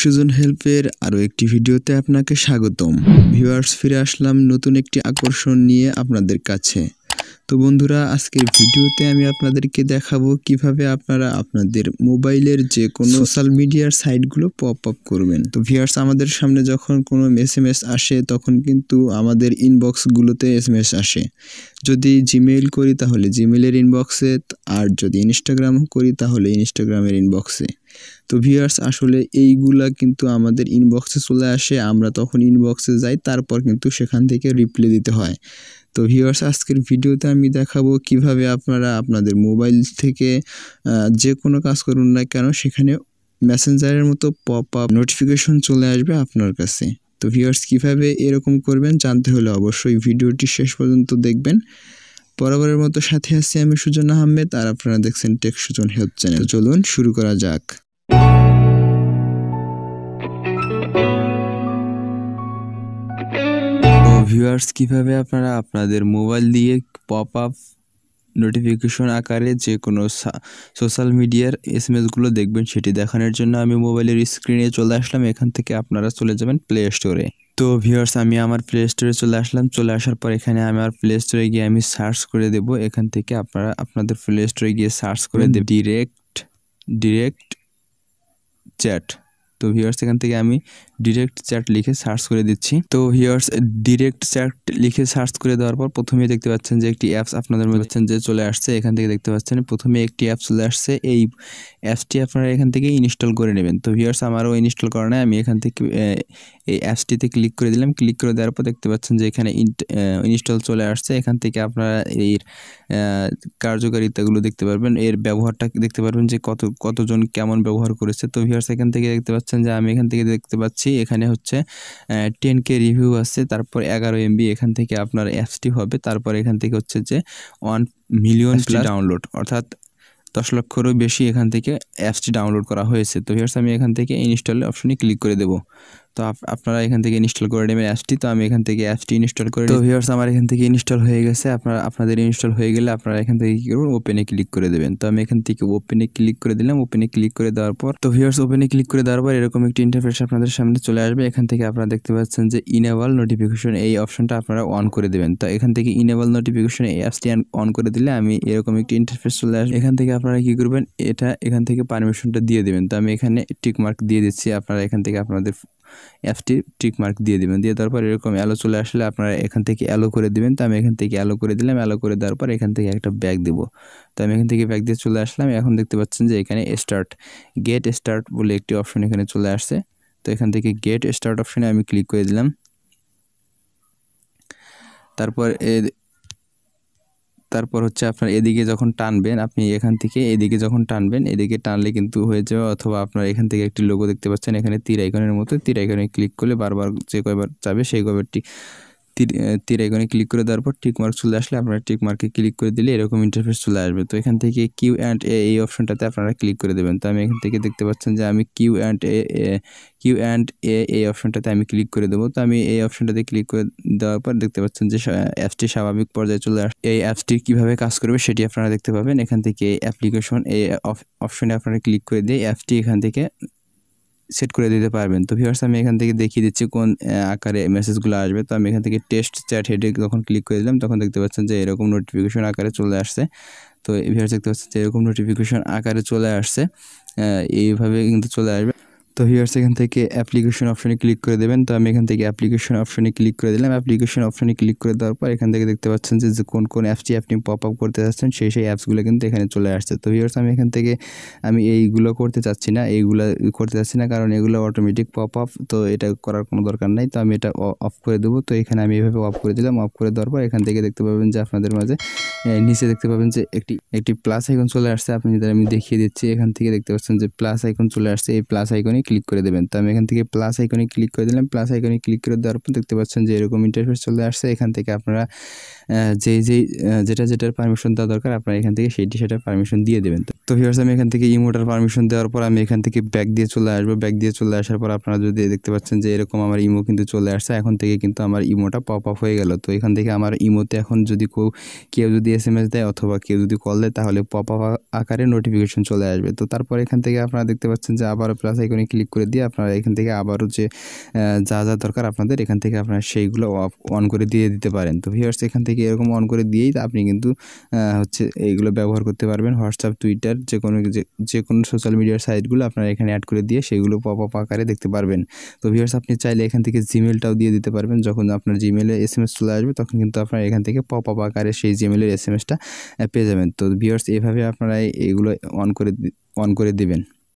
সুজন হেল্পের আরও একটি ভিডিওতে আপনাকে স্বাগতম ভিউয়ার্স ফিরে আসলাম নতুন একটি আকর্ষণ নিয়ে আপনাদের কাছে তো বন্ধুরা আজকের ভিডিওতে আমি আপনাদেরকে দেখাবো কিভাবে আপনারা আপনাদের মোবাইলের যে কোনো সোশ্যাল মিডিয়ার সাইটগুলো পপ আপ করবেন তো ভিউয়ার্স আমাদের সামনে যখন কোনো এস এম আসে তখন কিন্তু আমাদের ইনবক্সগুলোতে এস আসে যদি জিমেইল করি তাহলে জিমেলের ইনবক্সে আর যদি ইনস্টাগ্রাম করি তাহলে ইনস্টাগ্রামের ইনবক্সে তো ভিউয়ার্স আসলে এইগুলা কিন্তু আমাদের ইনবক্সে চলে আসে আমরা তখন ইনবক্সে যাই তারপর কিন্তু সেখান থেকে রিপ্লে দিতে হয় তো ভিউয়ার্স আজকের ভিডিওতে আমি দেখাবো কিভাবে আপনারা আপনাদের মোবাইল থেকে যে কোনো কাজ করুন না কেন সেখানে মেসেঞ্জারের মতো পপ আপ নোটিফিকেশন চলে আসবে আপনার কাছে তো ভিউয়ার্স কিভাবে এরকম করবেন জানতে হলে অবশ্যই ভিডিওটি শেষ পর্যন্ত দেখবেন বরাবরের মতো সাথে আছি আমি সুজন আহমেদ আর আপনারা দেখছেন টেক সুজন হেলথ চ্যানেল চলুন শুরু করা যাক ভিউয়ার্স কীভাবে আপনারা আপনাদের মোবাইল দিয়ে পপ আপ নোটিফিকেশন আকারে যে কোনো সোশ্যাল মিডিয়ার এস এম এসগুলো দেখবেন সেটি দেখানোর জন্য আমি মোবাইলের স্ক্রিনে চলে আসলাম এখান থেকে আপনারা চলে যাবেন প্লে স্টোরে তো ভিউয়ার্স আমি আমার প্লে স্টোরে চলে আসলাম চলে আসার পর এখানে আমি আমার প্লে স্টোরে গিয়ে আমি সার্চ করে দেব এখান থেকে আপনারা আপনাদের প্লে স্টোরে গিয়ে সার্চ করে দেব ডিরেক্ট ডিরেক্ট chat. তো ভিওর্স এখান থেকে আমি ডিরেক্ট চ্যাট লিখে সার্চ করে দিচ্ছি তো ভিওর্স ডিরেক্ট চ্যাট লিখে সার্চ করে দেওয়ার পর প্রথমে দেখতে পাচ্ছেন যে একটি অ্যাপস আপনাদের মধ্যে হচ্ছেন যে চলে আসছে এখান থেকে দেখতে পাচ্ছেন প্রথমে একটি অ্যাপ চলে আসছে এই অ্যাপসটি আপনারা এখান থেকে ইনস্টল করে নেবেন তো ভিওর্স আমারও ইনস্টল করা নেয় আমি এখান থেকে এই অ্যাপসটিতে ক্লিক করে দিলাম ক্লিক করে দেওয়ার পর দেখতে পাচ্ছেন যে এখানে ইনস্টল চলে আসছে এখান থেকে আপনারা এর কার্যকারিতাগুলো দেখতে পারবেন এর ব্যবহারটা দেখতে পারবেন যে কত কতজন কেমন ব্যবহার করেছে তো ভিওর্স এখান থেকে দেখতে পাচ্ছেন পাচ্ছেন যে আমি এখান থেকে দেখতে পাচ্ছি এখানে হচ্ছে টেন কে রিভিউ আছে তারপর এগারো এমবি এখান থেকে আপনার অ্যাপসটি হবে তারপর এখান থেকে হচ্ছে যে ওয়ান মিলিয়ন ডাউনলোড অর্থাৎ দশ লক্ষেরও বেশি এখান থেকে অ্যাপসটি ডাউনলোড করা হয়েছে তো হিয়ার্স আমি এখান থেকে ইনস্টল অপশনে ক্লিক করে দেবো তো আপনারা এখান থেকে ইনস্টল করে নেবেন অ্যাপসটি তো আমি এখান থেকে অ্যাপসটি ইনস্টল করে তো ভিউয়ার্স আমার এখান থেকে ইনস্টল হয়ে গেছে আপনারা আপনাদের ইনস্টল হয়ে গেলে আপনারা এখান থেকে কী করবেন ওপেনে ক্লিক করে দেবেন তো আমি এখান থেকে ওপেনে ক্লিক করে দিলাম ওপেনে ক্লিক করে দেওয়ার পর তো ভিউয়ার্স ওপেনে ক্লিক করে দেওয়ার পর এরকম একটি ইন্টারফেস আপনাদের সামনে চলে আসবে এখান থেকে আপনারা দেখতে পাচ্ছেন যে ইনেবল নোটিফিকেশন এই অপশনটা আপনারা অন করে দেবেন তো এখান থেকে ইনেবল নোটিফিকেশন এই অ্যাপসটি অন করে দিলে আমি এরকম একটি ইন্টারফেস চলে আসবে এখান থেকে আপনারা কি করবেন এটা এখান থেকে পারমিশনটা দিয়ে দেবেন তো আমি এখানে টিক মার্ক দিয়ে দিচ্ছি আপনারা এখান থেকে আপনাদের অ্যাপটি টিকমার্ক দিয়ে দেবেন দিয়ে তারপর এরকম অ্যালো চলে আসলে আপনারা এখান থেকে অ্যালো করে দিবেন তো আমি এখান থেকে অ্যালো করে দিলাম অ্যালো করে দেওয়ার পর এখান থেকে একটা ব্যাগ দেব তো আমি এখান থেকে ব্যাগ দিয়ে চলে আসলাম এখন দেখতে পাচ্ছেন যে এখানে স্টার্ট গেট স্টার্ট বলে একটি অপশন এখানে চলে আসছে তো এখান থেকে গেট স্টার্ট অপশনে আমি ক্লিক করে দিলাম তারপর তারপর হচ্ছে আপনার এদিকে যখন টানবেন আপনি এখান থেকে এদিকে যখন টানবেন এদিকে টানলে কিন্তু হয়ে যাবে অথবা আপনার এখান থেকে একটি লোগো দেখতে পাচ্ছেন এখানে তীর আইকনের মতো তীর আইকনে ক্লিক করলে বারবার যে কয়বার যাবে সেই কয়বারটি তীর এখানে ক্লিক করে দেওয়ার পর টিক মার্ক চলে আসলে আপনারা টিক মার্কে ক্লিক করে দিলে এরকম ইন্টারফেস চলে আসবে তো এখান থেকে কিউ অ্যান্ড এ এই অপশনটাতে আপনারা ক্লিক করে দেবেন তো আমি এখান থেকে দেখতে পাচ্ছেন যে আমি Q and A Q and A এই অপশনটাতে আমি ক্লিক করে দেবো তো আমি এই অপশনটাতে ক্লিক করে দেওয়ার পর দেখতে পাচ্ছেন যে অ্যাপসটি স্বাভাবিক পর্যায়ে চলে আসে এই অ্যাপসটি কীভাবে কাজ করবে সেটি আপনারা দেখতে পাবেন এখান থেকে অ্যাপ্লিকেশন এই অপশনে আপনারা ক্লিক করে দিয়ে অ্যাপসটি এখান থেকে সেট করে দিতে পারবেন তো ভিউয়ার্স আমি এখান থেকে দেখিয়ে দিচ্ছি কোন আকারে মেসেজগুলো আসবে তো আমি এখান থেকে টেস্ট চ্যাট হেডে যখন ক্লিক করে দিলাম তখন দেখতে পাচ্ছেন যে এরকম নোটিফিকেশন আকারে চলে আসছে তো ভিউয়ার্স দেখতে পাচ্ছেন যে এরকম নোটিফিকেশন আকারে চলে আসছে এইভাবে কিন্তু চলে আসবে তো ভিউয়ার্স এখান থেকে অ্যাপ্লিকেশন অপশনে ক্লিক করে দেবেন তো আমি এখান থেকে অ্যাপ্লিকেশন অপশনে ক্লিক করে দিলাম অ্যাপ্লিকেশন অপশনে ক্লিক করে দেওয়ার পর এখান থেকে দেখতে পাচ্ছেন যে কোন কোন অ্যাপসটি আপনি পপ আপ করতে চাচ্ছেন সেই সেই অ্যাপসগুলো কিন্তু এখানে চলে আসছে তো ভিউয়ার্স আমি এখান থেকে আমি এইগুলো করতে চাচ্ছি না এইগুলো করতে চাচ্ছি না কারণ এগুলো অটোমেটিক পপ আপ তো এটা করার কোনো দরকার নাই তো আমি এটা অফ করে দেবো তো এখানে আমি এভাবে অফ করে দিলাম অফ করে দেওয়ার পর এখান থেকে দেখতে পাবেন যে আপনাদের মাঝে নিচে দেখতে পাবেন যে একটি একটি প্লাস আইকন চলে আসছে আপনি যদি আমি দেখিয়ে দিচ্ছি এখান থেকে দেখতে পাচ্ছেন যে প্লাস আইকন চলে আসছে এই প্লাস আইকনে ক্লিক করে দেবেন তো আমি এখান থেকে প্লাস আইকনে ক্লিক করে দিলাম প্লাস আইকনে ক্লিক করে দেওয়ার পর দেখতে পাচ্ছেন যে এরকম ইন্টারফেস চলে আসছে এখান থেকে আপনারা যেই যেই যেটা যেটার পারমিশন দেওয়া দরকার আপনারা এখান থেকে সেইটি সেটার পারমিশন দিয়ে দেবেন তো হিয়ার্স আমি এখান থেকে ইমোটার পারমিশন দেওয়ার পর আমি এখান থেকে ব্যাক দিয়ে চলে আসবো ব্যাক দিয়ে চলে আসার পর আপনারা যদি দেখতে পাচ্ছেন যে এরকম আমার ইমো কিন্তু চলে আসছে এখন থেকে কিন্তু আমার ইমোটা পপ আপ হয়ে গেল তো এখান থেকে আমার ইমোতে এখন যদি কেউ কেউ যদি এস এম এস দেয় অথবা কেউ যদি কল দেয় তাহলে পপ আপ আকারে নোটিফিকেশন চলে আসবে তো তারপর এখান থেকে আপনারা দেখতে পাচ্ছেন যে আবার প্লাস আইকনে ক্লিক করে দিয়ে আপনারা এখান থেকে আবারও যে যা যা দরকার আপনাদের এখান থেকে আপনারা সেইগুলো অফ অন করে দিয়ে দিতে পারেন তো ভিউয়ার্স এখান থেকে এরকম অন করে দিয়েই আপনি কিন্তু হচ্ছে এইগুলো ব্যবহার করতে পারবেন হোয়াটসঅ্যাপ টুইটার যে কোনো যে কোনো সোশ্যাল মিডিয়ার সাইটগুলো আপনারা এখানে অ্যাড করে দিয়ে সেগুলো পপ আপ আকারে দেখতে পারবেন তো ভিওর্স আপনি চাইলে এখান থেকে জিমেলটাও দিয়ে দিতে পারবেন যখন আপনার জিমেলে এস এম এস চলে আসবে তখন কিন্তু আপনারা এখান থেকে পপ আপ আকারে সেই জিমেলের এস এম এসটা পেয়ে যাবেন তো ভিউয়ার্স এভাবে আপনারা এইগুলো অন করে অন করে দেবেন